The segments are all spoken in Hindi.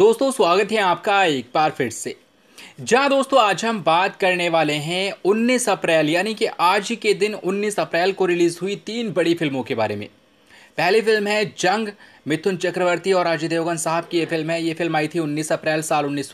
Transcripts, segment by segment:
दोस्तों स्वागत है आपका एक बार फिर से जहाँ दोस्तों आज हम बात करने वाले हैं 19 अप्रैल यानी कि आज के दिन 19 अप्रैल को रिलीज हुई तीन बड़ी फिल्मों के बारे में पहली फिल्म है जंग मिथुन चक्रवर्ती और अजय देवगन साहब की ये फिल्म है ये फिल्म आई थी 19 अप्रैल साल उन्नीस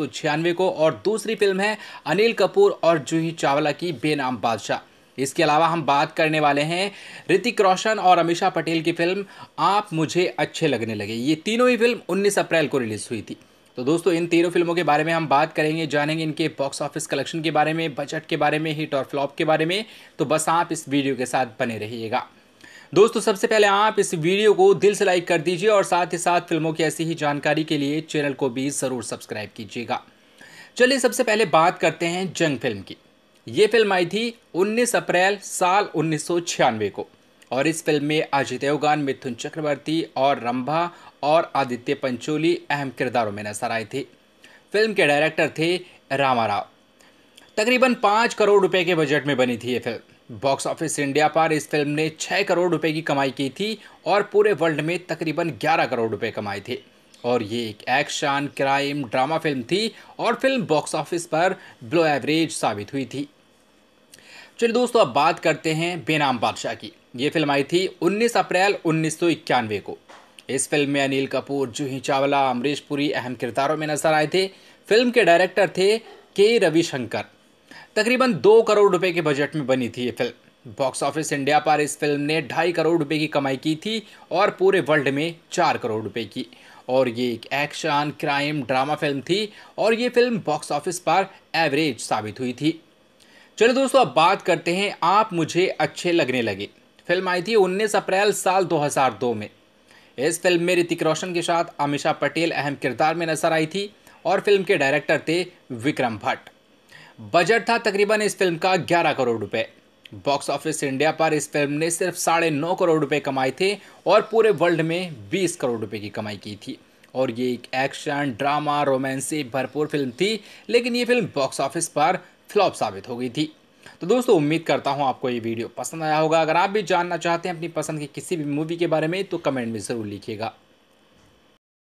को और दूसरी फिल्म है अनिल कपूर और जूही चावला की बेनाम बादशाह इसके अलावा हम बात करने वाले हैं ऋतिक रोशन और अमीषा पटेल की फिल्म आप मुझे अच्छे लगने लगे ये तीनों ही फिल्म 19 अप्रैल को रिलीज़ हुई थी तो दोस्तों इन तीनों फिल्मों के बारे में हम बात करेंगे जानेंगे इनके बॉक्स ऑफिस कलेक्शन के बारे में बजट के बारे में हिट और फ्लॉप के बारे में तो बस आप इस वीडियो के साथ बने रहिएगा दोस्तों सबसे पहले आप इस वीडियो को दिल से लाइक कर दीजिए और साथ ही साथ फिल्मों की ऐसी ही जानकारी के लिए चैनल को भी ज़रूर सब्सक्राइब कीजिएगा चलिए सबसे पहले बात करते हैं जंग फिल्म की ये फिल्म आई थी 19 अप्रैल साल उन्नीस को और इस फिल्म में अजय देवगान मिथुन चक्रवर्ती और रंभा और आदित्य पंचोली अहम किरदारों में नजर आए थे फिल्म के डायरेक्टर थे रामा राव तकरीबन पाँच करोड़ रुपए के बजट में बनी थी ये फिल्म बॉक्स ऑफिस इंडिया पर इस फिल्म ने छः करोड़ रुपए की कमाई की थी और पूरे वर्ल्ड में तकरीबन ग्यारह करोड़ रुपए कमाए थे और ये एक एक्शन क्राइम ड्रामा फिल्म थी और फिल्म बॉक्स ऑफिस पर ब्लो एवरेज साबित हुई थी चलिए दोस्तों अब बात करते हैं बेनाम बादशाह की ये फिल्म आई थी 19 अप्रैल उन्नीस को इस फिल्म में अनिल कपूर जूही चावला अमरीश पुरी अहम किरदारों में नजर आए थे फिल्म के डायरेक्टर थे के रविशंकर तकरीबन दो करोड़ रुपए के बजट में बनी थी ये फिल्म बॉक्स ऑफिस इंडिया पर इस फिल्म ने ढाई करोड़ रुपए की कमाई की थी और पूरे वर्ल्ड में चार करोड़ रुपए की और ये एक एक्शन क्राइम ड्रामा फिल्म थी और ये फिल्म बॉक्स ऑफिस पर एवरेज साबित हुई थी चलो दोस्तों अब बात करते हैं आप मुझे अच्छे लगने लगे फिल्म आई थी 19 अप्रैल साल 2002 में इस फिल्म में ऋतिक रोशन के साथ अमिशा पटेल अहम किरदार में नजर आई थी और फिल्म के डायरेक्टर थे विक्रम भट्ट बजट था तकरीबन इस फिल्म का 11 करोड़ रुपए बॉक्स ऑफिस इंडिया पर इस फिल्म ने सिर्फ साढ़े नौ करोड़ रुपए कमाए थे और पूरे वर्ल्ड में 20 करोड़ रुपए की कमाई की थी और ये एक एक्शन ड्रामा रोमांसिक भरपूर फिल्म थी लेकिन ये फिल्म बॉक्स ऑफिस पर फ्लॉप साबित हो गई थी तो दोस्तों उम्मीद करता हूँ आपको ये वीडियो पसंद आया होगा अगर आप भी जानना चाहते हैं अपनी पसंद की किसी भी मूवी के बारे में तो कमेंट में ज़रूर लिखिएगा